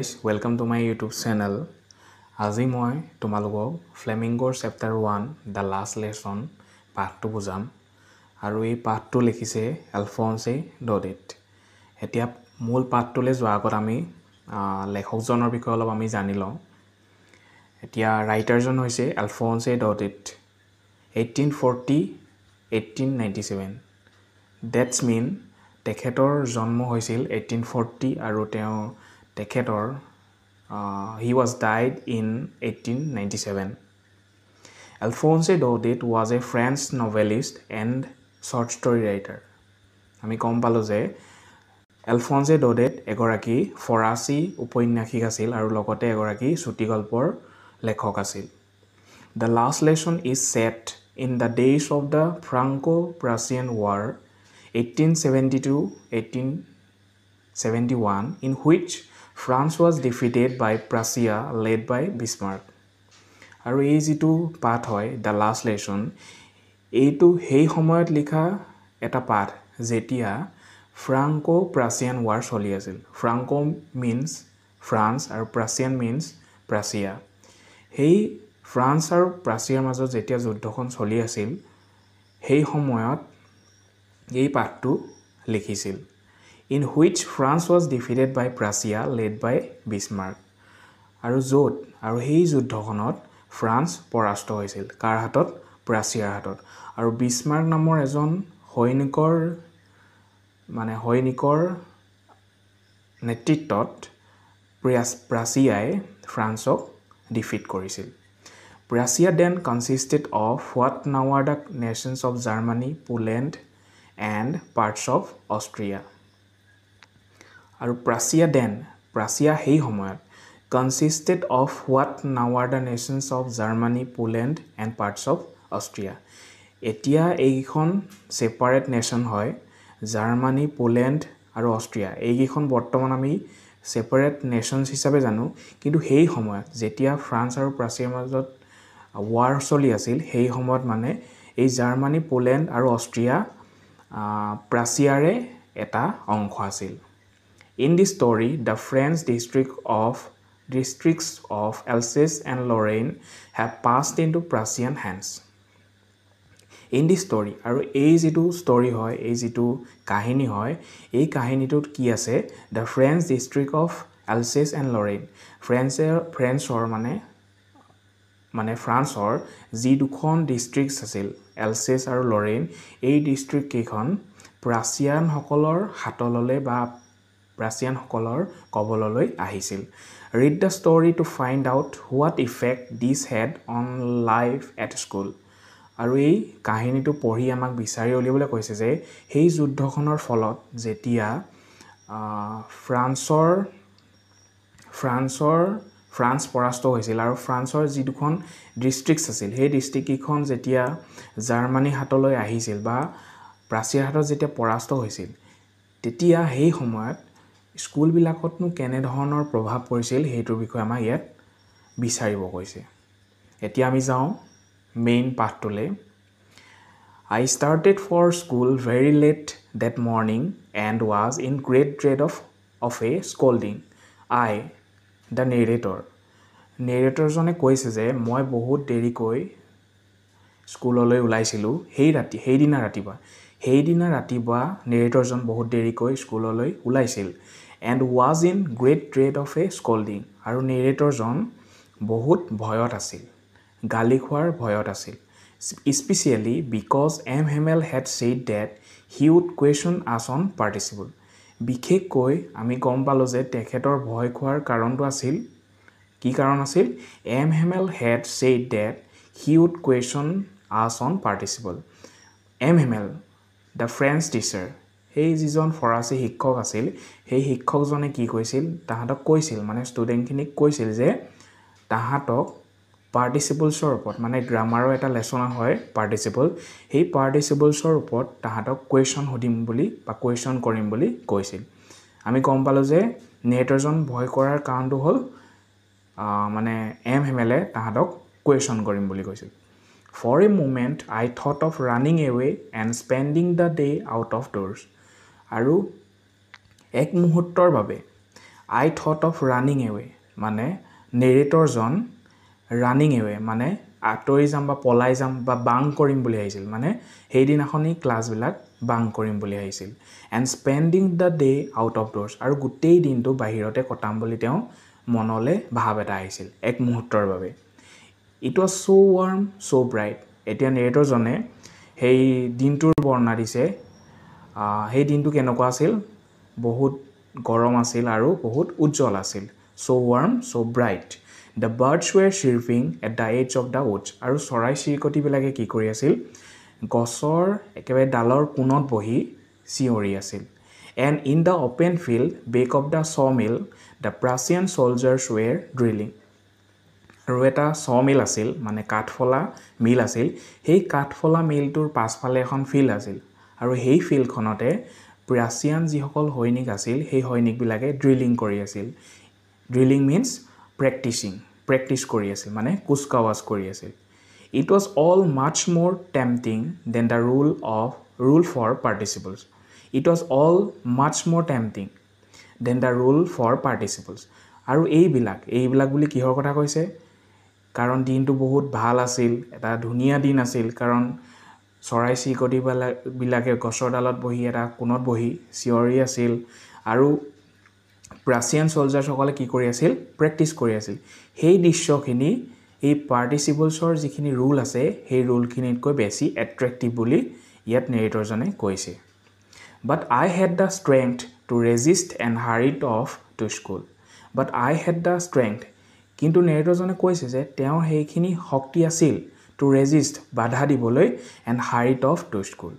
Guys welcome to my YouTube channel আজি মই তোমালোকক ফ্লেমিংগৰ chapter one the last lesson পাঠটো বুজাম আৰু এই পাঠটো লিখিছে এলফনছে ডডেট এতিয়া মূল পাঠটোলৈ যোৱাৰ আগত আমি লেখকজনৰ বিষয়ে অলপ আমি জানি লওঁ এতিয়া ৰাইটাৰজন হৈছে Alphonse Daudet eighteen forty eighteen ninety seven dates mean তেখেতৰ জন্ম হৈছিল এইটিন ফৰ্টি আৰু তেওঁৰ তেখেতৰ he was died in eighteen ninety seven Alphonse Daudet was a French novelist and short story writer আমি গম পালোঁ যে এলফোনছে ডেট এগৰাকী ফৰাচী উপন্যাসিক আছিল আৰু লগতে এগৰাকী চুটিগল্পৰ লেখক আছিল the last lesson is set in the days of the Franco Prussian war eighteen seventy two eighteen seventy one in which France was defeated by Prussia led by Bismarck আৰু এই যিটো পাঠ হয় দ্য লাষ্ট লেশ্যন এইটো সেই সময়ত লিখা এটা পাঠ যেতিয়া ফ্ৰাংকো প্ৰাছিয়ান ৱাৰ চলি আছিল ফ্ৰাংকো মিনছ ফ্ৰান্স আৰু প্ৰাছিয়ান মিনছ প্ৰাছিয়া সেই ফ্ৰান্স আৰু প্ৰাছিয়াৰ মাজত যেতিয়া যুদ্ধখন চলি আছিল সেই সময়ত এই পাঠটো লিখিছিল in which France was defeated by Prussia led by Bismarck আৰু য'ত আৰু সেই যুদ্ধখনত ফ্ৰান্স পৰাস্ত হৈছিল কাৰ হাতত প্ৰাছিয়াৰ হাতত আৰু বিছমাৰ্ক নামৰ এজন সৈনিকৰ মানে সৈনিকৰ নেতৃত্বত প্ৰাছিয়াই ফ্ৰান্সক ডিফিট কৰিছিল Prussia then consisted of what now are the nations of Germany Poland and parts of Austria আৰু প্ৰাচিয়া দেন প্ৰাচিয়া সেই সময়ত consisted of what now are the nations of Germany Poland and parts of Austria এতিয়া এইকেইখন separate nation হয় Germany Poland আৰু Austria এইকেইখন বৰ্তমান আমি ছেপাৰেট নেশ্যনছ হিচাপে জানো কিন্তু সেই সময়ত যেতিয়া ফ্ৰান্স আৰু প্ৰাচিয়াৰ মাজত ৱাৰ চলি আছিল সেই সময়ত মানে এই জাৰ্মানী পোলেণ্ড আৰু অষ্ট্ৰিয়া প্ৰাচিয়াৰে এটা অংশ আছিল In this story, the French district of districts of Alsace and Lorraine have passed into Prussian hands. In the story আৰু এই যিটো ষ্টৰী হয় এই যিটো কাহিনী হয় এই কাহিনীটোত কি আছে the French district of Alsace and Lorraine ফ্ৰেঞ্চৰ ফ্ৰেঞ্চৰ মানে মানে ফ্ৰান্সৰ যি দুখন ডিষ্ট্ৰিক্টছ আছিল এলছেছ আৰু লৰেইন এই ডিষ্ট্ৰিক্টকেইখন প্ৰাছিয়ানসকলৰ হাতললৈ বা ৰাছিয়ানসকলৰ কবললৈ আহিছিল read the story to find out what effect this had on life at school আৰু এই কাহিনীটো পঢ়ি আমাক বিচাৰি উলিয়াবলৈ কৈছে যে সেই যুদ্ধখনৰ ফলত যেতিয়া ফ্ৰান্সৰ ফ্ৰান্সৰ ফ্ৰান্স পৰাস্ত হৈছিল আৰু ফ্ৰান্সৰ যি দুখন ডিষ্ট্ৰিক্টছ আছিল সেই ডিষ্ট্ৰিক্টকেইখন যেতিয়া জাৰ্মানীৰ হাতলৈ আহিছিল বা প্ৰাচীৰ হাতত যেতিয়া পৰাস্ত হৈছিল তেতিয়া সেই সময়ত স্কুলবিলাকতনো কেনেধৰণৰ প্ৰভাৱ পৰিছিল সেইটোৰ বিষয়ে আমাক ইয়াত বিচাৰিব কৈছে এতিয়া আমি যাওঁ মেইন পাঠটোলৈ I started for school very late that morning and was in great dread of of a scolding I the narrator নেৰেটৰজনে কৈছে যে মই বহুত দেৰিকৈ স্কুললৈ ওলাইছিলোঁ সেই ৰাতি সেইদিনা ৰাতিপুৱা সেইদিনা ৰাতিপুৱা নেৰেটৰজন বহুত দেৰিকৈ স্কুললৈ ওলাইছিল and was in great dread of a scolding আৰু নেৰেটৰজন বহুত ভয়ত আছিল গালি খোৱাৰ ভয়ত আছিল especially because M Hamel had said that he would question us on participles বিশেষকৈ আমি গম পালোঁ যে তেখেতৰ ভয় খোৱাৰ কাৰণটো আছিল কি কাৰণ আছিল M Hamel had said that he would question us on participles M Hamel the French teacher সেই যিজন ফৰাচী শিক্ষক আছিল সেই শিক্ষকজনে কি কৈছিল তাহাঁতক কৈছিল মানে ষ্টুডেণ্টখিনিক কৈছিল যে তাহাঁতক পাৰ্টিচিপলছৰ ওপৰত মানে গ্ৰামাৰৰ এটা লেচন হয় পাৰ্টিচিপল সেই পাৰ্টিচিপলছৰ ওপৰত তাহাঁতক কুৱেশ্যন সুধিম বুলি বা কুৱেশ্যন কৰিম বুলি কৈছিল আমি গম পালোঁ যে নেটৰজন ভয় কৰাৰ কাৰণটো হ'ল মানে এম এম এল তাহাঁতক কুৱেশ্যন কৰিম বুলি কৈছিল for a moment, I thought of running away and spending the day' out of doors. আৰু এক মুহূৰ্তৰ বাবে I thought of running away মানে নেৰেটৰজন ৰাণিং এৱে মানে আঁতৰি যাম বা পলাই যাম বা বাং কৰিম বুলি আহিছিল মানে সেইদিনাখনি ক্লাছবিলাক বাং কৰিম বুলি আহিছিল and spending the day out of doors আৰু গোটেই দিনটো বাহিৰতে কটাম বুলি তেওঁ মনলৈ ভাৱ এটা আহিছিল এক মুহূৰ্তৰ বাবে it was so' warm so' bright এতিয়া নেৰেটৰজনে সেই দিনটোৰ বৰ্ণনা দিছে সেই দিনটো কেনেকুৱা আছিল বহুত গৰম আছিল আৰু বহুত উজ্জ্বল আছিল so' warm so' bright the birds were chirping at the edge of the woods আৰু চৰাই চিৰিকটিবিলাকে কি কৰি আছিল গছৰ একেবাৰে ডালৰ কোণত বহি চিঞৰি আছিল and in the open field back of the saw' mill the Prussian soldiers were drilling আৰু এটা চ মিল আছিল মানে কাঠফলা মিল আছিল সেই কাঠফলা মিলটোৰ পাছফালে এখন ফিল্ড আছিল আৰু সেই ফিল্ডখনতে ৰাছিয়ান যিসকল সৈনিক আছিল সেই সৈনিকবিলাকে ড্ৰিলিং কৰি আছিল ড্ৰিলিং মিনছ প্ৰেক্টিচিং প্ৰেক্টিচ কৰি আছিল মানে কুচকাৱাজ কৰি আছিল it was all much more tempting than the rule of rule for participles it was all much more tempting than the rule for participles আৰু এইবিলাক এইবিলাক বুলি কিহৰ কথা কৈছে কাৰণ দিনটো বহুত ভাল আছিল এটা ধুনীয়া দিন আছিল কাৰণ চৰাই চিৰিকটিবিলাকে গছৰ ডালত বহি এটা কোণত বহি চিঞৰি আছিল আৰু ৰাছিয়ান চলজাৰ্ছসকলে কি কৰি আছিল প্ৰেক্টিচ কৰি আছিল সেই দৃশ্যখিনি এই পাৰ্টিচিপলছৰ যিখিনি ৰোল আছে সেই ৰোলখিনিতকৈ বেছি এট্ৰেক্টিভ বুলি ইয়াত নেৰিটৰজনে কৈছে but I had the strength to resist and hurried off to school but I had the strength কিন্তু নেৰেটৰজনে কৈছে যে তেওঁৰ সেইখিনি শক্তি আছিল টু ৰেজিষ্ট বাধা দিবলৈ এণ্ড হাৰি টফ টু স্কুল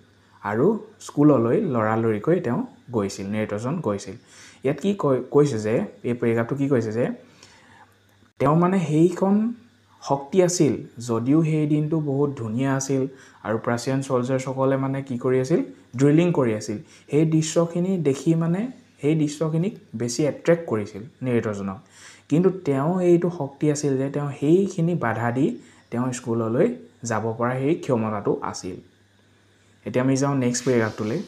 আৰু স্কুললৈ লৰালৰিকৈ তেওঁ গৈছিল নেৰেটৰজন গৈছিল ইয়াত কি কৈ কৈছে যে এই পেৰেগ্ৰাফটো কি কৈছে যে তেওঁ মানে সেইখন শক্তি আছিল যদিও সেই দিনটো বহুত ধুনীয়া আছিল আৰু প্ৰাচিয়ান চলজাৰ্ছসকলে মানে কি কৰি আছিল ড্ৰিলিং কৰি আছিল সেই দৃশ্যখিনি দেখি মানে সেই দৃশ্যখিনিক বেছি এট্ৰেক্ট কৰিছিল নেৰেটৰজনক কিন্তু তেওঁ এইটো শক্তি আছিল যে তেওঁ সেইখিনি বাধা দি তেওঁ স্কুললৈ যাব পৰা সেই ক্ষমতাটো আছিল এতিয়া আমি যাওঁ নেক্সট পেৰাগ্ৰাফটোলৈ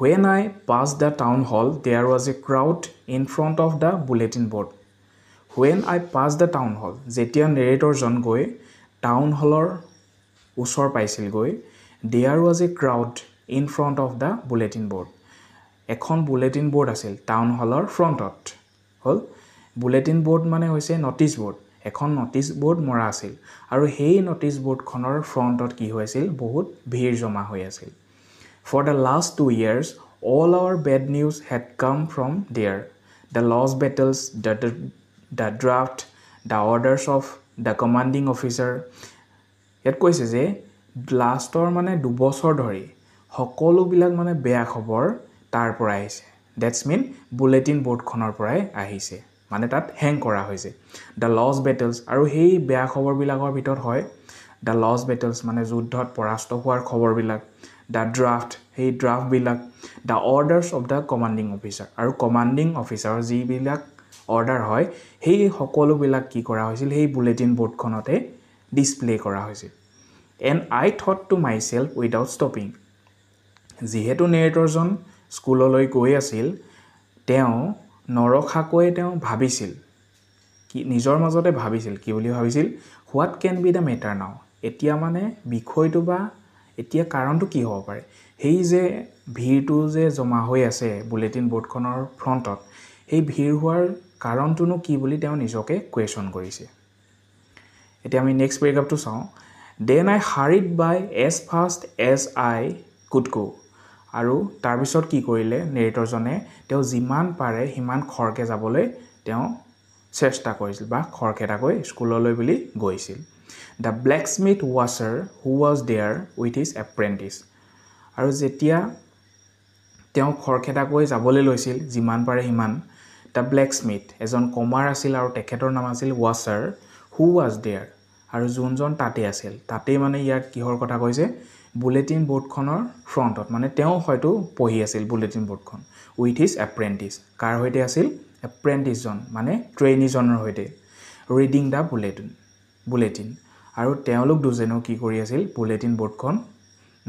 when I passed the town hall there was a crowd in front of the bulletin board when I passed the town hall যেতিয়া নেৰেটৰজন গৈ টাউন হলৰ ওচৰ পাইছিলগৈ there was a crowd in front of the bulletin board এখন bulletin board আছিল টাউন হলৰ ফ্ৰণ্টত হ'ল বুলেটিন বোৰ্ড মানে হৈছে নটিছ বোৰ্ড এখন নটিছ বোৰ্ড মৰা আছিল আৰু সেই নটিছ বোৰ্ডখনৰ ফ্ৰণ্টত কি হৈ আছিল বহুত ভিৰ জমা হৈ আছিল for the last two years all our bad news had come from there the lost battles the the draft the orders of the commanding officer ইয়াত কৈছে যে লাষ্টৰ মানে দুবছৰ ধৰি সকলোবিলাক মানে বেয়া খবৰ তাৰ পৰা আহিছে ডেটছ মিন বুলেটিন বোৰ্ডখনৰ পৰাই আহিছে মানে তাত হেং কৰা হৈছে দ্য লছ বেটেলছ আৰু সেই বেয়া খবৰবিলাকৰ ভিতৰত হয় দ্য লছ বেটেলছ মানে যুদ্ধত পৰাস্ত হোৱাৰ খবৰবিলাক দ্য ড্ৰাফ্ট সেই ড্ৰাফ্টবিলাক the orders of the commanding officer আৰু কমাণ্ডিং অফিচাৰৰ যিবিলাক অৰ্ডাৰ হয় সেই সকলোবিলাক কি কৰা হৈছিল সেই বুলেটিন বোৰ্ডখনতে ডিছপ্লে কৰা হৈছিল and I thought to myself without stopping যিহেতু নেৰেটৰজন স্কুললৈ গৈ আছিল তেওঁ নৰখাকৈয়ে তেওঁ ভাবিছিল কি নিজৰ মাজতে ভাবিছিল কি বুলি ভাবিছিল what can be the matter now এতিয়া মানে বিষয়টো বা এতিয়া কাৰণটো কি হ'ব পাৰে সেই যে ভিৰটো যে জমা হৈ আছে বুলেটিন বৰ্ডখনৰ ফ্ৰণ্টত সেই ভিৰ হোৱাৰ কাৰণটোনো কি বুলি তেওঁ নিজকে কুৱেশ্যন কৰিছে এতিয়া আমি নেক্সট পেৰেগ্ৰাফটো চাওঁ then I hurried by as fast as I could go' আৰু তাৰপিছত কি কৰিলে নেৰিটৰজনে তেওঁ যিমান পাৰে সিমান খৰকৈ যাবলৈ তেওঁ চেষ্টা কৰিছিল বা খৰখেদাকৈ স্কুললৈ বুলি গৈছিল দ্য ব্লেক স্মিথ ৱাছাৰ who was there with his apprentice আৰু যেতিয়া তেওঁ খৰখেদাকৈ যাবলৈ লৈছিল যিমান পাৰে সিমান দ্য ব্লেক স্মিথ এজন কমাৰ আছিল আৰু তেখেতৰ নাম আছিল ৱাছাৰ হু ৱাজ দেয়াৰ আৰু যোনজন তাতে আছিল তাতেই মানে ইয়াত কিহৰ কথা কৈছে বুলেটিন বোৰ্ডখনৰ ফ্ৰণ্টত মানে তেওঁ হয়তো পঢ়ি আছিল বুলেটিন বোৰ্ডখন উইথ ইজ এপ্ৰেণ্টিছ কাৰ সৈতে আছিল এপ্ৰেণ্টিছজন মানে ট্ৰেইনীজনৰ সৈতে ৰিডিং দ্য বুলেটিন বুলেটিন আৰু তেওঁলোক দুজনেও কি কৰি আছিল বুলেটিন বোৰ্ডখন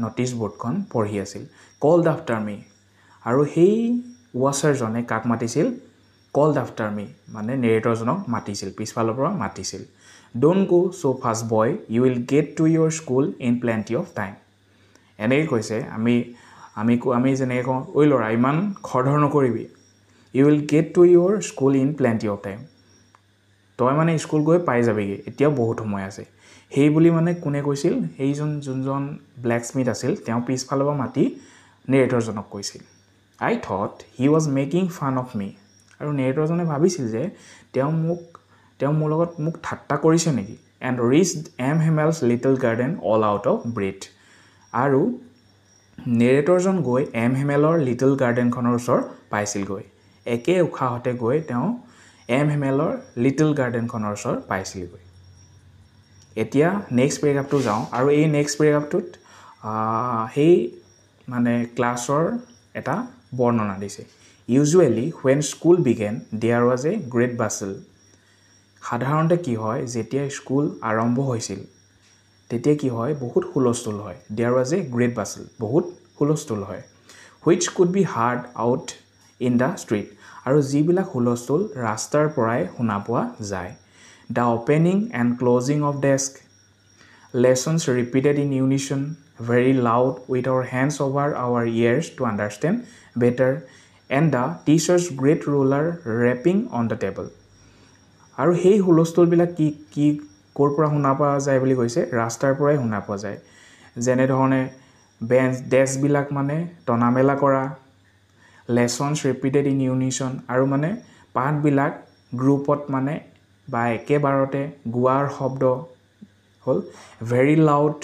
নটিছ বোৰ্ডখন পঢ়ি আছিল কল্ড আফটাৰ মি আৰু সেই ৱাছাৰজনে কাক মাতিছিল কল্ড আফটাৰ মি মানে নেৰেটৰজনক মাতিছিল পিছফালৰ পৰা মাতিছিল don't go' so' fast boy you will get to your school in plenty of time এনেকৈ কৈছে আমি আমি আমি যেনেকৈ কওঁ ঐ ল'ৰা ইমান খৰধৰ নকৰিবি you will get to your school in plenty of time তই মানে স্কুল গৈ পাই যাবিগৈ এতিয়াও বহুত সময় আছে সেই বুলি মানে কোনে কৈছিল সেইজন যোনজন ব্লেক স্মিথ আছিল তেওঁ পিছফালৰ পৰা মাতি নেৰেটৰজনক কৈছিল I thought he was making fun of me আৰু নেৰেটৰজনে ভাবিছিল যে তেওঁ মোক তেওঁ মোৰ লগত মোক ঠাট্টা কৰিছে নেকি and reached M Hamel's little garden all out of breath আৰু নেৰেটৰজন গৈ এম হেম এলৰ লিটল গাৰ্ডেনখনৰ ওচৰ পাইছিলগৈ একে উশাহতে গৈ তেওঁ এম হেম এলৰ লিটল গাৰ্ডেনখনৰ ওচৰ পাইছিলগৈ এতিয়া নেক্সট পেৰেগ্ৰাফটো যাওঁ আৰু এই নেক্সট পেৰেগ্ৰাফটোত সেই মানে ক্লাছৰ এটা বৰ্ণনা দিছে usually when school began there was a great bustle সাধাৰণতে কি হয় যেতিয়া স্কুল আৰম্ভ হৈছিল তেতিয়া কি হয় বহুত হুলস্থুল হয় there was a great bustle বহুত হুলস্থুল হয় which could be heard out in the street আৰু যিবিলাক হুলস্থুল ৰাস্তাৰ পৰাই শুনা পোৱা যায় the opening and closing of desks lessons repeated in unison very loud with our hands over our ears to understand better and the teacher's great ruler rapping on the table আৰু সেই হুলস্থুলবিলাক কি কি ক'ৰ পৰা শুনা পোৱা যায় বুলি কৈছে ৰাস্তাৰ পৰাই শুনা পোৱা যায় যেনেধৰণে বেঞ্চ ডেস্কবিলাক মানে টনা মেলা কৰা লেচনছ ৰিপিটেড ইন ইউনিশ্যন আৰু মানে পাঠবিলাক গ্ৰুপত মানে বা একেবাৰতে গোৱাৰ শব্দ হ'ল ভেৰি লাউড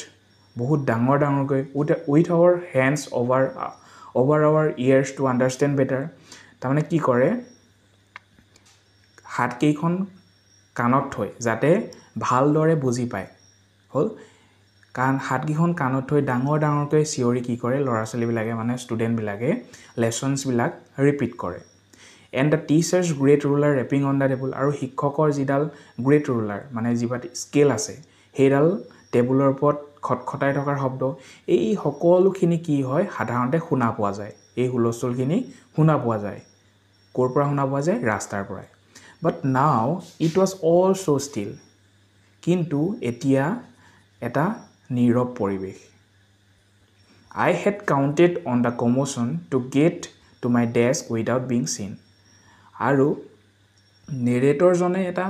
বহুত ডাঙৰ ডাঙৰকৈ with with our hands over over our ears to understand better তাৰমানে কি কৰে হাতকেইখন কাণত থৈ যাতে ভালদৰে বুজি পায় হ'ল কাণ হাতকেইখন কাণত থৈ ডাঙৰ ডাঙৰকৈ চিঞৰি কি কৰে ল'ৰা ছোৱালীবিলাকে মানে ষ্টুডেণ্টবিলাকে লেচনছবিলাক ৰিপিট কৰে and the teacher's great ruler rapping on the table আৰু শিক্ষকৰ যিডাল গ্ৰেট ৰুলাৰ মানে যিবা স্কেল আছে সেইডাল টেবুলৰ ওপৰত খটখটাই থকাৰ শব্দ এই সকলোখিনি কি হয় সাধাৰণতে শুনা পোৱা যায় এই হুলস্থুলখিনি শুনা পোৱা যায় ক'ৰ পৰা শুনা পোৱা যায় ৰাস্তাৰ পৰাই but now it was all so' still কিন্তু এতিয়া এটা নীৰৱ পৰিৱেশ I had counted on the commotion to get to my desk without being seen আৰু নেৰেটৰজনে এটা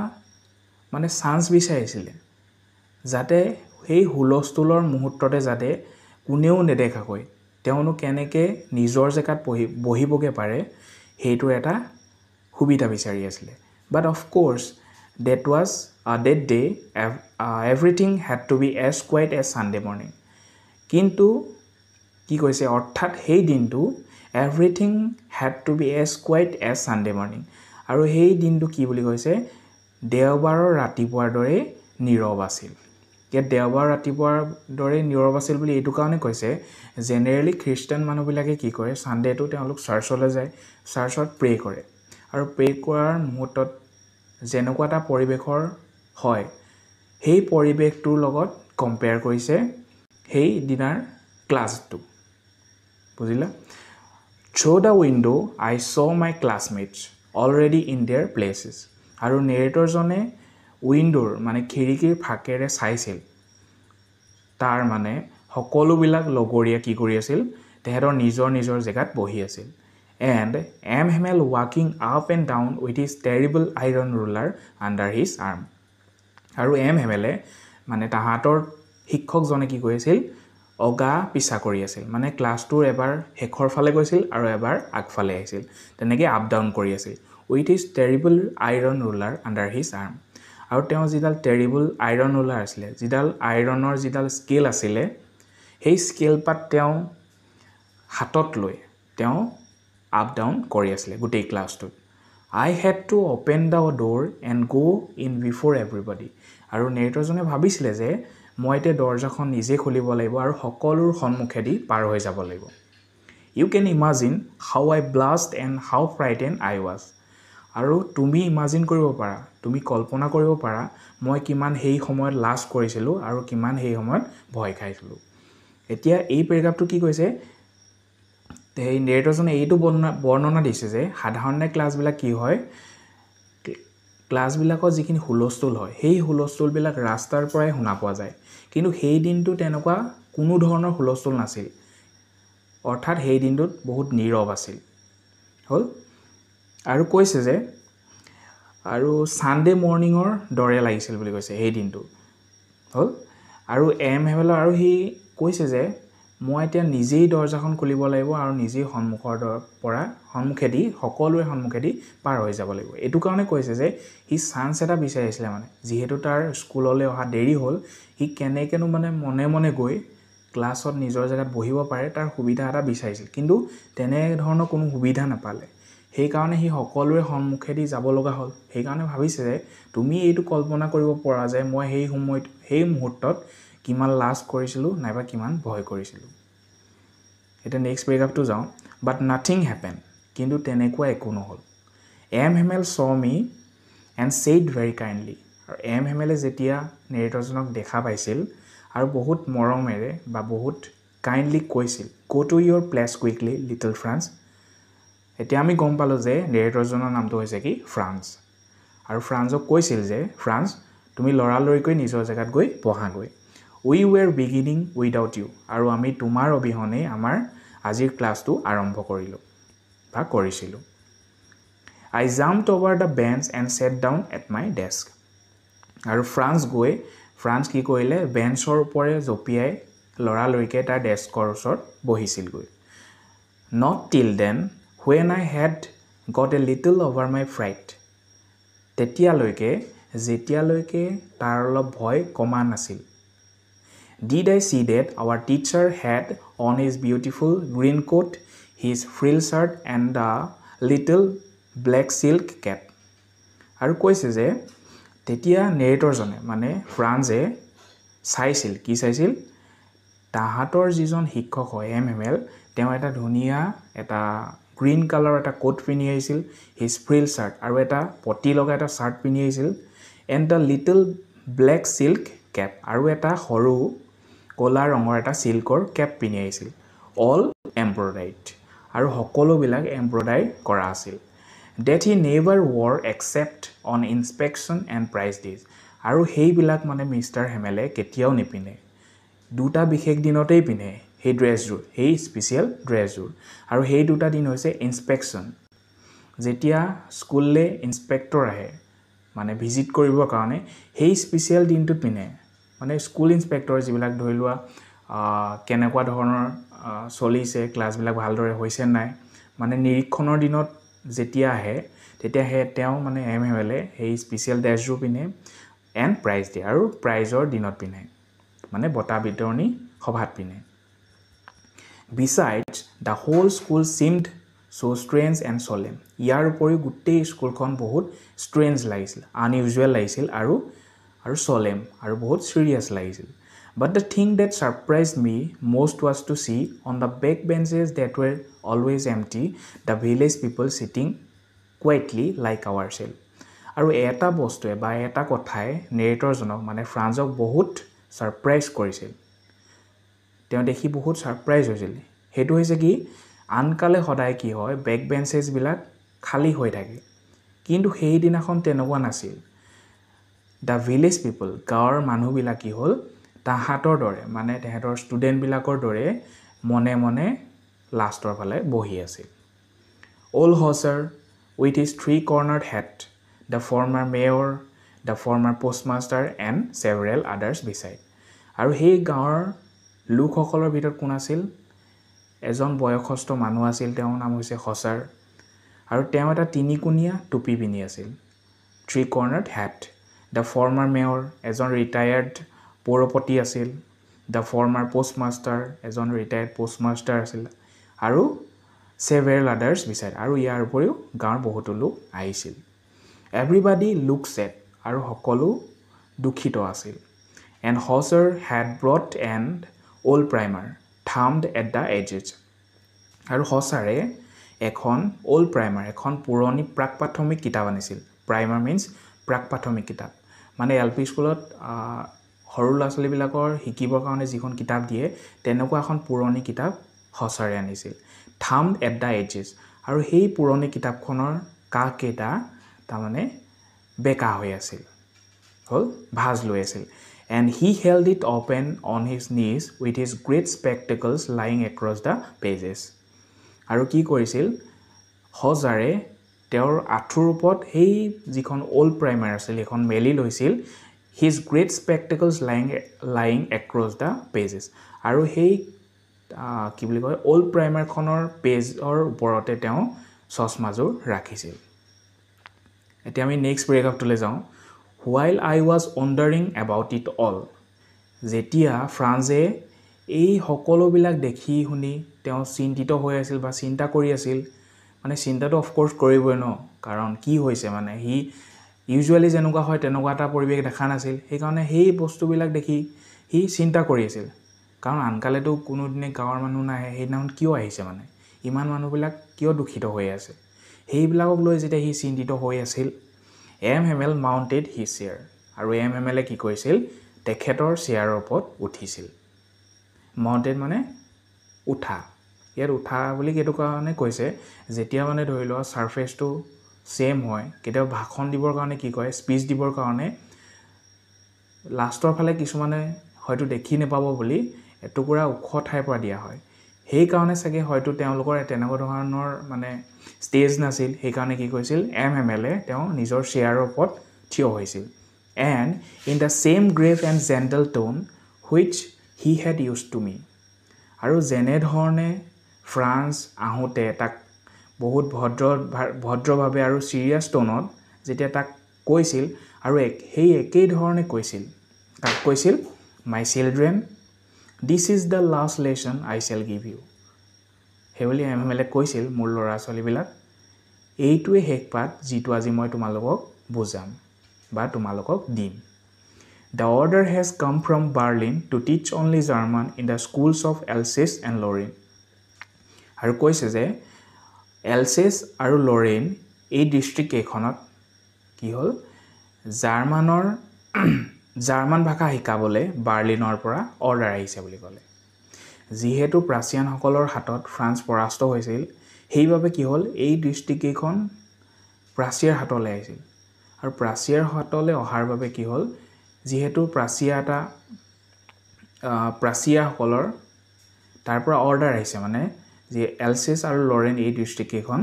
মানে চাঞ্চ বিচাৰিছিলে যাতে সেই হুলস্থুলৰ মুহূৰ্ততে যাতে কোনেও নেদেখাকৈ তেওঁনো কেনেকৈ নিজৰ জেগাত পঢ়ি বহিবগৈ পাৰে সেইটো এটা সুবিধা বিচাৰি আছিলে but of course that was that day everything had to be as quiet as Sunday morning কিন্তু কি কৈছে অৰ্থাৎ সেই দিনটো everything had to be as quiet as Sunday morning আৰু সেই দিনটো কি বুলি কৈছে দেওবাৰৰ ৰাতিপুৱাৰ দৰে নীৰৱ আছিল এতিয়া দেওবাৰ ৰাতিপুৱাৰ দৰে নীৰৱ আছিল বুলি এইটো কাৰণে কৈছে জেনেৰেলি খ্ৰীষ্টান মানুহবিলাকে কি কৰে ছানডে'টো তেওঁলোক চাৰ্চলৈ যায় চাৰ্চত প্ৰে' কৰে আৰু প্ৰে' কৰাৰ মুহূৰ্তত যেনেকুৱা এটা পৰিৱেশৰ হয় সেই পৰিৱেশটোৰ লগত কম্পেয়াৰ কৰিছে সেই দিনাৰ ক্লাছটো বুজিলা through' the window' I saw' my classmates already in their places আৰু নেৰেটৰজনে উইণ্ড'ৰ মানে খিৰিকীৰ ফাঁকেৰে চাইছিল তাৰ মানে সকলোবিলাক লগৰীয়া কি কৰি আছিল তেহেঁতৰ নিজৰ নিজৰ জেগাত বহি আছিল এণ্ড এম হেমেল ৱাকিং up and down with his terrible iron ruler under his arm আৰু এম হেমেলে মানে তাহাঁতৰ শিক্ষকজনে কি আছিল অগা পিছা কৰি আছিল মানে ক্লাছটোৰ এবাৰ শেষৰ ফালে গৈছিল আৰু এবাৰ আগফালে আহিছিল তেনেকৈ আপ ডাউন কৰি আছিল with his terrible iron ruler under his arm আৰু তেওঁ যিডাল টেৰিবল আইৰণ ৰোলাৰ আছিলে যিডাল আইৰণৰ যিডাল স্কেল আছিলে সেই স্কেলপাত তেওঁ হাতত লৈ তেওঁ আপ ডাউন কৰি আছিলে গোটেই ক্লাছটোত I had to open the door and go' in before everybody আৰু নেৰেটৰজনে ভাবিছিলে যে মই এতিয়া দৰ্জাখন নিজে খুলিব লাগিব আৰু সকলোৰ সন্মুখেদি পাৰ হৈ যাব লাগিব you can imagine how I blushed and how fright and I was আৰু তুমি ইমাজিন কৰিব পাৰা তুমি কল্পনা কৰিব পাৰা মই কিমান সেই সময়ত লাজ কৰিছিলোঁ আৰু কিমান সেই সময়ত ভয় খাইছিলোঁ এতিয়া এই পেৰেগ্ৰাফটো কি কৈছে সেই নেৰেটৰজনে এইটো বৰ্ণনা বৰ্ণনা দিছে যে সাধাৰণতে ক্লাছবিলাক কি হয় ক্লাছবিলাকৰ যিখিনি হুলস্থুল হয় সেই হুলস্থুলবিলাক ৰাস্তাৰ পৰাই শুনা পোৱা যায় কিন্তু সেই দিনটো তেনেকুৱা কোনো ধৰণৰ হুলস্থুল নাছিল অৰ্থাৎ সেই দিনটোত বহুত নীৰৱ আছিল হ'ল আৰু কৈছে যে আৰু ছানডে মৰ্ণিঙৰ দৰে লাগিছিল বুলি কৈছে সেই দিনটো হ'ল আৰু এম হেভেলৰ আৰু সি কৈছে যে মই এতিয়া নিজেই দৰ্জাখন খুলিব লাগিব আৰু নিজেই সন্মুখৰ পৰা সন্মুখেদি সকলোৱে সন্মুখেদি পাৰ হৈ যাব লাগিব এইটো কাৰণে কৈছে যে সি চান্স এটা বিচাৰিছিলে মানে যিহেতু তাৰ স্কুললৈ অহা দেৰি হ'ল সি কেনেকেনো মানে মনে মনে গৈ ক্লাছত নিজৰ জেগাত বহিব পাৰে তাৰ সুবিধা এটা বিচাৰিছিল কিন্তু তেনেধৰণৰ কোনো সুবিধা নাপালে সেইকাৰণে সি সকলোৰে সন্মুখেদি যাব লগা হ'ল সেইকাৰণে ভাবিছে যে তুমি এইটো কল্পনা কৰিব পৰা যে মই সেই সময়ত সেই মুহূৰ্তত কিমান লাজ কৰিছিলোঁ নাইবা কিমান ভয় কৰিছিলোঁ এতিয়া নেক্সট ব্ৰেকআপটো যাওঁ বাট নাথিং হেপেন কিন্তু তেনেকুৱা একো নহ'ল M Hamel saw' me and said very kindly আৰু এম হেম এলে যেতিয়া নেৰেটৰজনক দেখা পাইছিল আৰু বহুত মৰমেৰে বা বহুত কাইণ্ডলি কৈছিল go' to your place quickly little Franz এতিয়া আমি গম পালোঁ যে নেৰেটৰজনৰ নামটো হৈছে কি ফ্ৰান্স আৰু ফ্ৰান্সক কৈছিল যে ফ্ৰান্স তুমি লৰালৰিকৈ নিজৰ জেগাত গৈ পঢ়াগৈ we were beginning without you আৰু আমি তোমাৰ অবিহনে আমাৰ আজিৰ ক্লাছটো আৰম্ভ কৰিলোঁ বা কৰিছিলোঁ I jump over the bench and sat down at my desk আৰু ফ্ৰান্স গৈ ফ্ৰান্স কি কৰিলে বেঞ্চৰ ওপৰে জঁপিয়াই ল'ৰালৈকে তাৰ ডেস্কৰ ওচৰত বহিছিলগৈ not till then when I had got a little over my fright তেতিয়ালৈকে যেতিয়ালৈকে তাৰ অলপ ভয় কমা নাছিল Did I see that our teacher had on his beautiful green coat, his frill shirt and a little black silk cap? আৰু কৈছে যে তেতিয়া নেৰেটৰজনে মানে ফ্ৰান্সে চাইছিল কি চাইছিল তাহাঁতৰ যিজন শিক্ষক হয় এম এম এল তেওঁ এটা ধুনীয়া এটা গ্ৰীণ কালাৰৰ এটা কোট পিন্ধি আহিছিল হিজ ফ্ৰিল শ্বাৰ্ট আৰু এটা পটি লগা এটা শ্বাৰ্ট পিন্ধি আহিছিল and the little black silk cap আৰু এটা সৰু কলা ৰঙৰ এটা চিল্কৰ কেপ পিন্ধি আহিছিল অল এম্ব্ৰইডাৰীড আৰু সকলোবিলাক এম্ব্ৰইডাৰী কৰা আছিল that he never wore except on inspection and prize days আৰু সেইবিলাক মানে মিষ্টাৰ হেমেলে কেতিয়াও নিপিন্ধে দুটা বিশেষ দিনতেই পিন্ধে সেই ড্ৰেছযোৰ সেই স্পেচিয়েল ড্ৰেছযোৰ আৰু সেই দুটা দিন হৈছে ইনস্পেকশ্যন যেতিয়া স্কুললৈ ইনস্পেক্টৰ আহে মানে ভিজিট কৰিবৰ কাৰণে সেই স্পেচিয়েল দিনটোত পিন্ধে মানে স্কুল ইনস্পেক্টৰ যিবিলাক ধৰি লোৱা কেনেকুৱা ধৰণৰ চলিছে ক্লাছবিলাক ভালদৰে হৈছে নাই মানে নিৰীক্ষণৰ দিনত যেতিয়া আহে তেতিয়া সেই তেওঁ মানে এম এম এল এ সেই স্পেচিয়েল ড্ৰেছযোৰ পিন্ধে এণ্ড প্ৰাইজ দিয়ে আৰু প্ৰাইজৰ দিনত পিন্ধে মানে বঁটা বিতৰণী সভাত পিন্ধে besides the whole school seemed so' strange and solemn ইয়াৰ উপৰিও গোটেই স্কুলখন বহুত ষ্ট্ৰেঞ্জ লাগিছিল আনইউজুৱেল লাগিছিল আৰু আৰু চলেম আৰু বহুত ছিৰিয়াছ লাগিছিল but the thing that surprised me most was to see on the back benches that were always empty the village people sitting quietly like ourselves আৰু এটা বস্তুৱে বা এটা কথাই নেৰেটৰজনক মানে ফ্ৰান্সক বহুত ছাৰপ্ৰাইজ কৰিছিল তেওঁ দেখি বহুত ছাৰপ্ৰাইজ হৈছিল সেইটো হৈছে কি আনকালে সদায় কি হয় বেক বেঞ্চেছবিলাক খালী হৈ থাকে কিন্তু সেইদিনাখন তেনেকুৱা নাছিল দ্য ভিলেজ পিপল গাঁৱৰ মানুহবিলাক কি হ'ল তাহাঁতৰ দৰে মানে তেহেঁতৰ ষ্টুডেণ্টবিলাকৰ দৰে মনে মনে লাষ্টৰ ফালে বহি আছিল old Hauser with his three cornered hat the former mayor the former postmaster and several others besides আৰু সেই গাঁৱৰ লোকসকলৰ ভিতৰত কোন আছিল এজন বয়সস্থ মানুহ আছিল তেওঁৰ নাম হৈছে সচাৰ আৰু তেওঁ এটা তিনিকোণীয়া টুপি পিন্ধি আছিল three cornered hat the former mayor এজন ৰিটায়াৰ্ড পৌৰপতি আছিল দ্য ফৰ্মাৰ পষ্ট মাষ্টাৰ এজন ৰিটায়াৰ্ড পষ্ট মাষ্টাৰ আছিল আৰু ছেভেৰ লাডাৰ্ছ বিচাৰে আৰু ইয়াৰ উপৰিও গাঁৱৰ বহুতো লোক আহিছিল এভৰিবাডি লুক ছেট আৰু সকলো দূষিত আছিল and Hauser had brought and old primer thumbed at the edges আৰু সঁচাৰে এখন অ'ল্ড প্ৰাইমাৰ এখন পুৰণি প্ৰাক প্ৰাথমিক কিতাপ আনিছিল প্ৰাইমাৰ মিনছ প্ৰাক প্ৰাথমিক কিতাপ মানে এল পি স্কুলত সৰু ল'ৰা ছোৱালীবিলাকৰ শিকিবৰ কাৰণে যিখন কিতাপ দিয়ে তেনেকুৱা এখন পুৰণি কিতাপ সঁচাৰে আনিছিল থাম এট দ্য এজেছ আৰু সেই পুৰণি কিতাপখনৰ কাকেইটা তাৰমানে বেকা হৈ আছিল হ'ল ভাজ লৈ আছিল and he held it open on his knees with his great spectacles lying across the pages আৰু কি কৰিছিল সজাৰে তেওঁৰ আঁঠুৰ ওপৰত সেই যিখন অ'ল্ড প্ৰাইমাৰ আছিল সেইখন মেলি লৈছিল his great spectacles lying lying across the pages আৰু সেই কি বুলি কয় অ'ল্ড প্ৰাইমাৰখনৰ পেজৰ ওপৰতে তেওঁ চচমাযোৰ ৰাখিছিল এতিয়া আমি নেক্সট ব্ৰেকআপটোলৈ যাওঁ while I was wondering about it all যেতিয়া ফ্ৰান্সে এই সকলোবিলাক দেখি শুনি তেওঁ চিন্তিত হৈ আছিল বা চিন্তা কৰি আছিল মানে চিন্তাটো অফক'ৰ্চ কৰিবই ন কাৰণ কি হৈছে মানে সি ইউজুৱেলি যেনেকুৱা হয় তেনেকুৱা এটা পৰিৱেশ দেখা নাছিল সেইকাৰণে সেই বস্তুবিলাক দেখি সি চিন্তা কৰি আছিল কাৰণ আনকালেতো কোনোদিনে গাঁৱৰ মানুহ নাহে সেইদিনাখন কিয় আহিছে মানে ইমান মানুহবিলাক কিয় দূষিত হৈ আছে সেইবিলাকক লৈ যেতিয়া সি চিন্তিত হৈ আছিল M Hamel mounted his chair আৰু এম এম এলে কি কৰিছিল তেখেতৰ চেয়াৰৰ ওপৰত উঠিছিল মাউণ্টেড মানে উঠা ইয়াত উঠা বুলি সেইটো কাৰণে কৈছে যেতিয়া মানে ধৰি লোৱা ছাৰ্ফেচটো ছেম হয় কেতিয়াবা ভাষণ দিবৰ কাৰণে কি কয় স্পীচ দিবৰ কাৰণে লাষ্টৰ ফালে কিছুমানে হয়তো দেখি নেপাব বুলি এটুকুৰা ওখ ঠাইৰ পৰা দিয়া হয় সেইকাৰণে চাগে হয়তো তেওঁলোকৰ তেনেকুৱা ধৰণৰ মানে ষ্টেজ নাছিল সেইকাৰণে কি কৈছিল এম এম এল এ তেওঁ নিজৰ চেয়াৰৰ ওপৰত থিয় হৈছিল and in the same grave and gentle tone which he had use to me আৰু যেনেধৰণে ফ্ৰান্স আহোঁতে তাক বহুত ভদ্ৰ ভদ্ৰভাৱে আৰু ছিৰিয়াছ ট'নত যেতিয়া তাক কৈছিল আৰু এক সেই একেই ধৰণে কৈছিল তাক কৈছিল my children this is the last lesson I shall give you সেইবুলি এম এম এল এ কৈছিল মোৰ ল'ৰা ছোৱালীবিলাক এইটোৱেই শেষ পাত যিটো আজি মই তোমালোকক বুজাম বা তোমালোকক দিম the order has come from Berlin to teach only German in the schools of Alsace and Lorraine আৰু কৈছে যে এলচেচ আৰু লৰেইন এই ডিষ্ট্ৰিক্টকেইখনত কি হ'ল জাৰ্মানৰ জাৰ্মান ভাষা শিকাবলৈ বাৰ্লিনৰ পৰা অৰ্ডাৰ আহিছে বুলি ক'লে যিহেতু প্ৰাচিয়ানসকলৰ হাতত ফ্ৰান্স পৰাস্ত হৈছিল সেইবাবে কি হ'ল এই ডিষ্ট্ৰিক্টকেইখন প্ৰাচিয়াৰ হাতলৈ আহিছিল আৰু প্ৰাচিয়াৰ হাতলৈ অহাৰ বাবে কি হ'ল যিহেতু প্ৰাচিয়া এটা প্ৰাচিয়াসকলৰ তাৰ পৰা অৰ্ডাৰ আহিছে মানে যি এলচেছ আৰু লৰেন এই দৃষ্টিকেইখন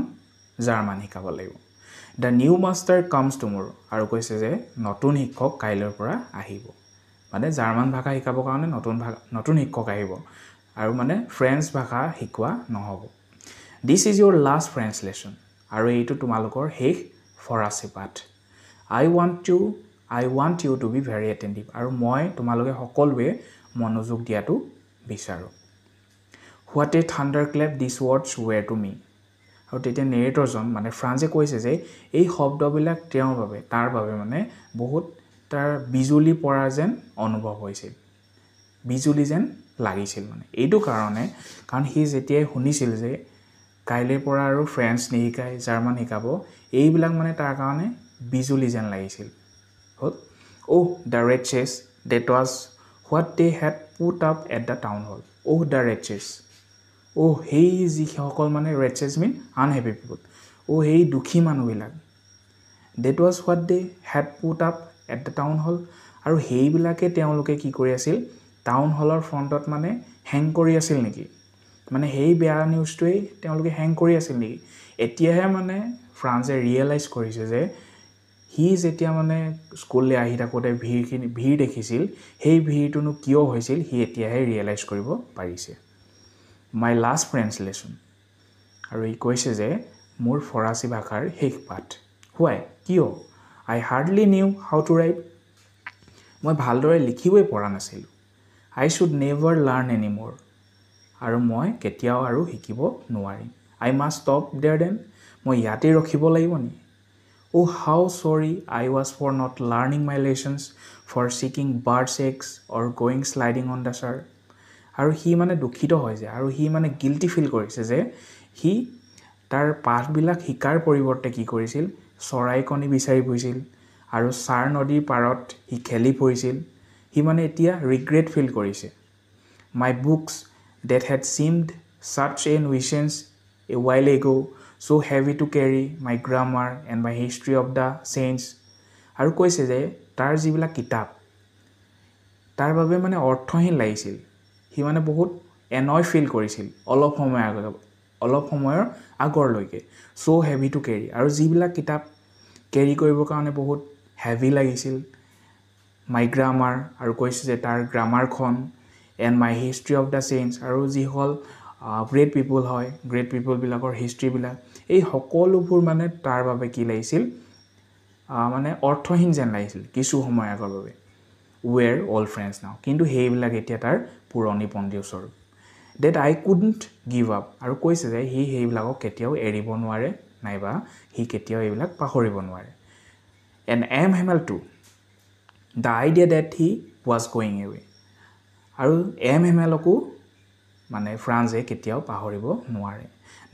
জাৰ্মান শিকাব লাগিব the new master comes tomorrow আৰু কৈছে যে নতুন শিক্ষক কাইলৈৰ পৰা আহিব মানে জাৰ্মান ভাষা শিকাবৰ কাৰণে নতুন ভাষা নতুন শিক্ষক আহিব আৰু মানে ফ্ৰেঞ্চ ভাষা শিকোৱা নহ'ব this is your last French আৰু এইটো তোমালোকৰ শেষ ফৰাচী পাঠ I want you I want you to be very attentive আৰু মই তোমালোকে সকলোৱে মনোযোগ দিয়াটো বিচাৰোঁ what a thunderclap these words were to me আৰু তেতিয়া নেৰেটৰজন মানে ফ্ৰান্সে কৈছে যে এই শব্দবিলাক তেওঁৰ বাবে তাৰ বাবে মানে বহুত তাৰ বিজুলী পৰা যেন অনুভৱ হৈছিল বিজুলী যেন লাগিছিল মানে এইটো কাৰণে কাৰণ সি যেতিয়াই শুনিছিল যে কাইলৈৰ পৰা আৰু ফ্ৰেন্স নিশিকাই জাৰ্মান শিকাব এইবিলাক মানে তাৰ কাৰণে বিজুলী যেন লাগিছিল হ'ল oh' the wretches that was what they had put up at the town hall oh' the wretches অ' সেই যিসকল মানে ৰেচেজমিন আনহেপি পিপল অ' সেই দুখী মানুহবিলাক that was what they had put up at the town hall আৰু সেইবিলাকে তেওঁলোকে কি কৰি আছিল টাউন হলৰ ফ্ৰণ্টত মানে হেং কৰি আছিল নেকি মানে সেই বেয়া নিউজটোৱেই তেওঁলোকে হেং কৰি আছিল নেকি এতিয়াহে মানে ফ্ৰান্সে ৰিয়েলাইজ কৰিছে যে সি যেতিয়া মানে স্কুললৈ আহি থাকোঁতে ভিৰখিনি ভিৰ দেখিছিল সেই ভিৰটোনো কিয় হৈছিল সি এতিয়াহে ৰিয়েলাইজ কৰিব পাৰিছে মাই লাষ্ট ট্ৰেঞ্চলেশ্যন আৰু ই কৈছে যে মোৰ ফৰাচী ভাষাৰ শেষ পাঠ হোৱাই কিয় I hardly knew how to write মই ভালদৰে লিখিবই পৰা নাছিলোঁ I should never learn any more আৰু মই কেতিয়াও আৰু শিকিব নোৱাৰিম I must stop there then মই ইয়াতেই ৰখিব লাগিব নি oh' how sorry I was for not learning my lessons for seeking birds eggs or going sliding on the Saar আৰু সি মানে দুখিত হৈছে আৰু সি মানে গিল্টি ফিল কৰিছে যে সি তাৰ পাঠবিলাক শিকাৰ পৰিৱৰ্তে কি কৰিছিল চৰাই কণী বিচাৰি ফুৰিছিল আৰু চাৰ নদীৰ পাৰত সি খেলি ফুৰিছিল সি মানে এতিয়া ৰিগ্ৰেট ফিল কৰিছে my books that had seemed ছাৰ্চ nuisance a while ago' so' heavy to carry my grammar and my history of the saints আৰু কৈছে যে তাৰ যিবিলাক কিতাপ তাৰ বাবে মানে অৰ্থহীন লাগিছিল সি মানে বহুত এনয় ফিল কৰিছিল অলপ সময় আগত অলপ সময়ৰ আগৰলৈকে চ' হেভি টু কেৰি আৰু যিবিলাক কিতাপ কেৰি কৰিবৰ কাৰণে বহুত হেভি লাগিছিল মাই গ্ৰামাৰ আৰু কৈছে যে তাৰ গ্ৰামাৰখন and my history of the saints আৰু যিসকল গ্ৰেট পিপল হয় গ্ৰেট পিপুলবিলাকৰ হিষ্ট্ৰীবিলাক এই সকলোবোৰ মানে তাৰ বাবে কি লাগিছিল মানে অৰ্থহীন যেন লাগিছিল কিছু সময় আগৰ বাবে ৱেৰ অল ফ্ৰেণ্ডছ নাও কিন্তু সেইবিলাক এতিয়া তাৰ পুৰণি পণ্ডিয়স্বৰূপ that I couldn't give up আৰু কৈছে যে সি সেইবিলাকক কেতিয়াও এৰিব নোৱাৰে নাইবা সি কেতিয়াও এইবিলাক পাহৰিব নোৱাৰে and M Hamel too the idea that he was going away আৰু এম হেমেলকো মানে ফ্ৰান্সে কেতিয়াও পাহৰিব নোৱাৰে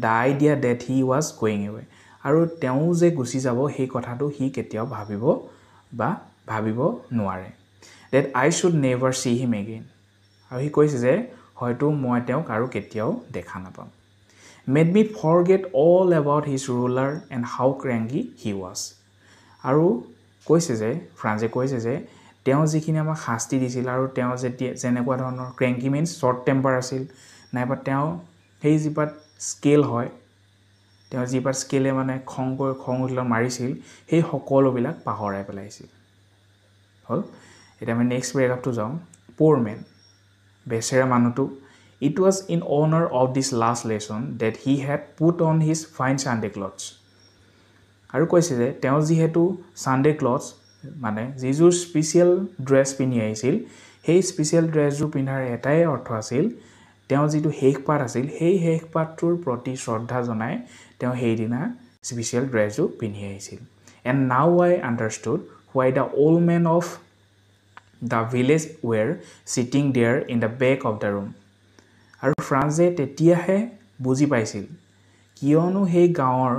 the idea that he was going away আৰু তেওঁ যে গুচি যাব সেই কথাটো সি কেতিয়াও ভাবিব বা ভাবিব নোৱাৰে that I should never see him again আৰু সি কৈছে যে হয়তো মই তেওঁক আৰু কেতিয়াও দেখা নাপাম made me forget all about his ruler and how cranky he was আৰু কৈছে যে ফ্ৰান্সে কৈছে যে তেওঁ যিখিনি আমাক শাস্তি দিছিল আৰু তেওঁ যেতিয়া যেনেকুৱা ধৰণৰ ক্ৰেংকি মিনছ শ্বৰ্ট টেম্পাৰ আছিল নাইবা তেওঁ সেই যিপাত স্কেল হয় তেওঁ যিপাত স্কেলে মানে খং কৰি খং উঠিলে মাৰিছিল সেই সকলোবিলাক পাহৰাই পেলাইছিল হ'ল এতিয়া আমি নেক্সট পেৰেগ্ৰাফটো যাওঁ প'ৰ মেন বেচেৰা মানুহটো it was in honour of this last lesson that he had put on his fine Sunday clothes আৰু কৈছে যে তেওঁ যিহেতু ছানডে ক্লথছ মানে যিযোৰ স্পেচিয়েল ড্ৰেছ পিন্ধি আহিছিল সেই স্পেচিয়েল ড্ৰেছযোৰ পিন্ধাৰ এটাই অৰ্থ আছিল তেওঁ যিটো শেষ পাঠ আছিল সেই শেষ পাঠটোৰ প্ৰতি শ্ৰদ্ধা জনাই তেওঁ সেইদিনা স্পেচিয়েল ড্ৰেছযোৰ পিন্ধি আহিছিল and now I understood why the old men of the village were sitting there in the back of the room আৰু ফ্ৰান্সে তেতিয়াহে বুজি পাইছিল কিয়নো সেই গাঁৱৰ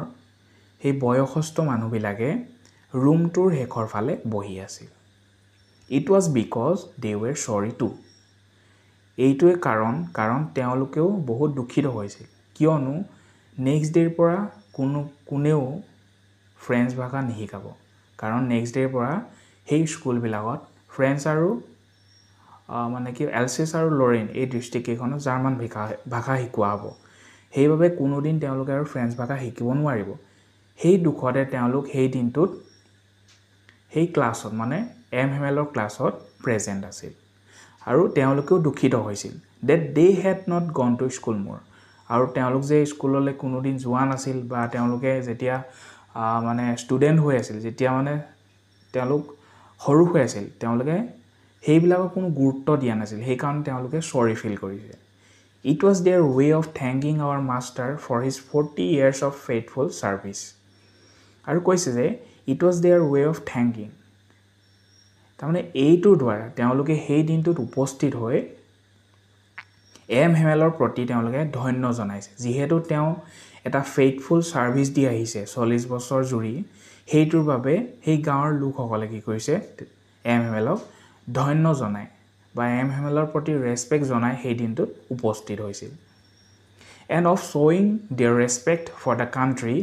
সেই বয়সস্থ মানুহবিলাকে ৰুমটোৰ শেষৰ ফালে বহি আছিল it was because they were sorry too এইটোৱে কাৰণ কাৰণ তেওঁলোকেও বহুত দুখিত হৈছিল কিয়নো নেক্সট ডে'ৰ পৰা কোনো কোনেও ফ্ৰেন্স ভাষা নিশিকাব কাৰণ নেক্সট ডে'ৰ পৰা সেই স্কুলবিলাকত ফ্ৰেন্স আৰু মানে কি এলছেছ আৰু লৰেইন এই দৃষ্টিকেইখনত জাৰ্মান ভাষা ভাষা শিকোৱা হ'ব সেইবাবে কোনোদিন তেওঁলোকে আৰু ফ্ৰেন্স ভাষা শিকিব নোৱাৰিব সেই দুখতে তেওঁলোক সেই দিনটোত সেই ক্লাছত মানে এম এম এলৰ ক্লাছত প্ৰেজেণ্ট আছিল আৰু তেওঁলোকেও দুখিত হৈছিল that they had not gone to school more আৰু তেওঁলোক যে স্কুললৈ কোনোদিন যোৱা নাছিল বা তেওঁলোকে যেতিয়া মানে ষ্টুডেণ্ট হৈ আছিল যেতিয়া মানে তেওঁলোক সৰু হৈ আছিল তেওঁলোকে সেইবিলাকক কোনো গুৰুত্ব দিয়া নাছিল সেইকাৰণে তেওঁলোকে চৰি ফিল কৰিছে it was their way of thanking our master for his forty years of faithful service আৰু কৈছে যে it was their way of thanking তাৰমানে এইটোৰ দ্বাৰা তেওঁলোকে সেই দিনটোত উপস্থিত হৈ এম হেমেলৰ প্ৰতি তেওঁলোকে ধন্য জনাইছে যিহেতু তেওঁ এটা ফেইথফুল ছাৰ্ভিচ দি আহিছে চল্লিছ বছৰ জুৰি সেইটোৰ বাবে সেই গাঁৱৰ লোকসকলে কি কৰিছে এম এম এলক ধন্য জনাই বা এম এম এলৰ প্ৰতি ৰেচপেক্ট জনাই সেই দিনটোত উপস্থিত হৈছিল এণ্ড অফ শ্বয়িং their respect for the country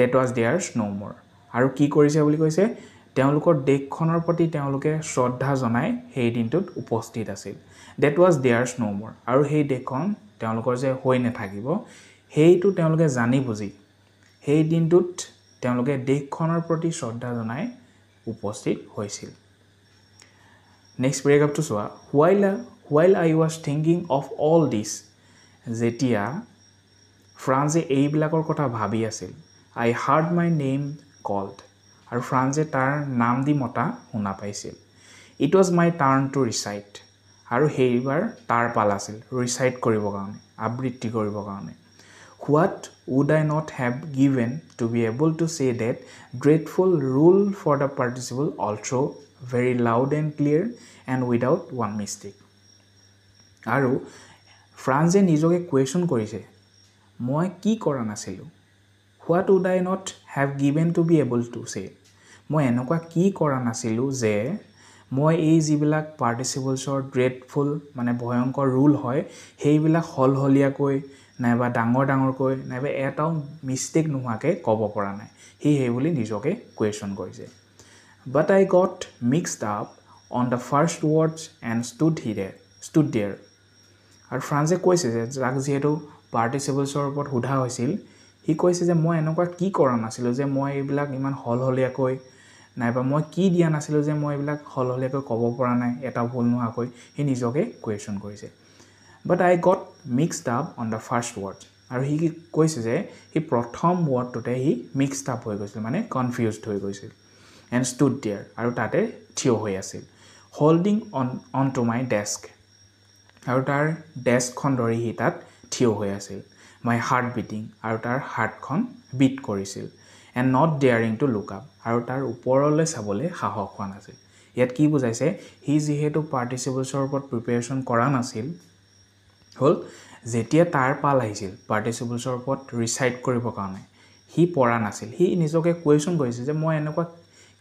that was their no' more আৰু কি কৰিছে বুলি কৈছে তেওঁলোকৰ দেশখনৰ প্ৰতি তেওঁলোকে শ্ৰদ্ধা জনাই সেই দিনটোত উপস্থিত আছিল ডেট ৱাজ দেয়াৰ স্ন' মৰ আৰু সেই দেশখন তেওঁলোকৰ যে হৈ নাথাকিব সেইটো তেওঁলোকে জানি বুজি সেই দিনটোত তেওঁলোকে দেশখনৰ প্ৰতি শ্ৰদ্ধা জনাই উপস্থিত হৈছিল নেক্সট পেৰেগ্ৰাফটো চোৱা while while I was thinking of all this যেতিয়া ফ্ৰান্সে এইবিলাকৰ কথা ভাবি আছিল I heard my name called আৰু ফ্ৰান্সে তাৰ নাম দি মতা শুনা পাইছিল it was my turn to recite আৰু সেইবাৰ তাৰ পাল আছিল ৰিচাইট কৰিবৰ কাৰণে আবৃত্তি কৰিবৰ কাৰণে what would I not have given to be able to say that grateful rule for the participle also very loud and clear and without one mistake. আৰু ফ্ৰান্সে নিজকে কুৱেশ্যন কৰিছে মই কি কৰা নাছিলোঁ what would I not have given to be able to say মই এনেকুৱা কি কৰা নাছিলোঁ যে মই এই যিবিলাক পাৰ্টিচিপলছৰ গ্ৰেটফুল মানে ভয়ংকৰ ৰোল হয় সেইবিলাক সলসলীয়াকৈ নাইবা ডাঙৰ ডাঙৰকৈ নাইবা এটাও মিষ্টেক নোহোৱাকৈ ক'ব পৰা নাই সি সেই বুলি নিজকে কুৱেশ্যন কৰিছে but I got mixed up on the first words and stood he here stood there আৰু ফ্ৰান্সে কৈছে যে যাক যিহেতু পাৰ্টিচিপেলছৰ ওপৰত সোধা হৈছিল সি কৈছে যে মই এনেকুৱা কি কৰা নাছিলোঁ যে মই এইবিলাক ইমান সলসলীয়াকৈ নাইবা মই কি দিয়া নাছিলোঁ যে মই এইবিলাক সলসলীয়াকৈ ক'ব পৰা নাই এটা ভুল নোহোৱাকৈ সি নিজকে কুৱেশ্যন কৰিছে but I got mixed up on the first word আৰু সি কৈছে যে সি প্ৰথম ৱৰ্ডটোতে সি মিক্সড আপ হৈ গৈছিল মানে কনফিউজড হৈ গৈছিল এণ্ড ষ্টুড ডিয়াৰ আৰু তাতে থিয় হৈ আছিল holding on on to my desk আৰু তাৰ ডেস্কখন ধৰি সি তাত থিয় হৈ আছিল মাই হাৰ্ট বিটিং আৰু তাৰ হাৰ্টখন বিট কৰিছিল and not daring to look up আৰু তাৰ ওপৰলৈ চাবলৈ সাহস হোৱা নাছিল ইয়াত কি বুজাইছে সি যিহেতু পাৰ্টিচিপেটছৰ ওপৰত প্ৰিপেৰেশ্যন কৰা নাছিল হ'ল যেতিয়া তাৰ পাল আহিছিল পাৰ্টিচিপেলছৰ ওপৰত ৰিচাইড কৰিবৰ কাৰণে সি পৰা নাছিল সি নিজকে কুৱেশ্যন কৰিছিল যে মই এনেকুৱা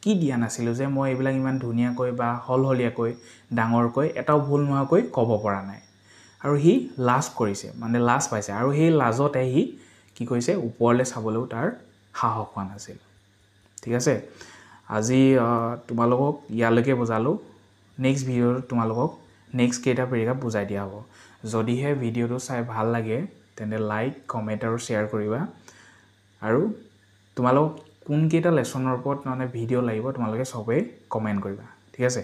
কি দিয়া নাছিলোঁ যে মই এইবিলাক ইমান ধুনীয়াকৈ বা সলসলীয়াকৈ ডাঙৰকৈ এটাও ভুল নোহোৱাকৈ ক'ব পৰা নাই আৰু সি লাজ কৰিছে মানে লাজ পাইছে আৰু সেই লাজতে সি কি কৰিছে ওপৰলৈ চাবলৈও তাৰ সাহস হোৱা নাছিল ঠিক আছে আজি তোমালোকক ইয়ালৈকে বুজালোঁ নেক্সট ভিডিঅ'ত তোমালোকক নেক্সট কেইটা পেৰিকাপ বুজাই দিয়া হ'ব যদিহে ভিডিঅ'টো চাই ভাল লাগে তেন্তে লাইক কমেণ্ট আৰু শ্বেয়াৰ কৰিবা আৰু তোমালোক কোনকেইটা লেচনৰ ওপৰত মানে ভিডিঅ' লাগিব তোমালোকে চবেই কমেণ্ট কৰিবা ঠিক আছে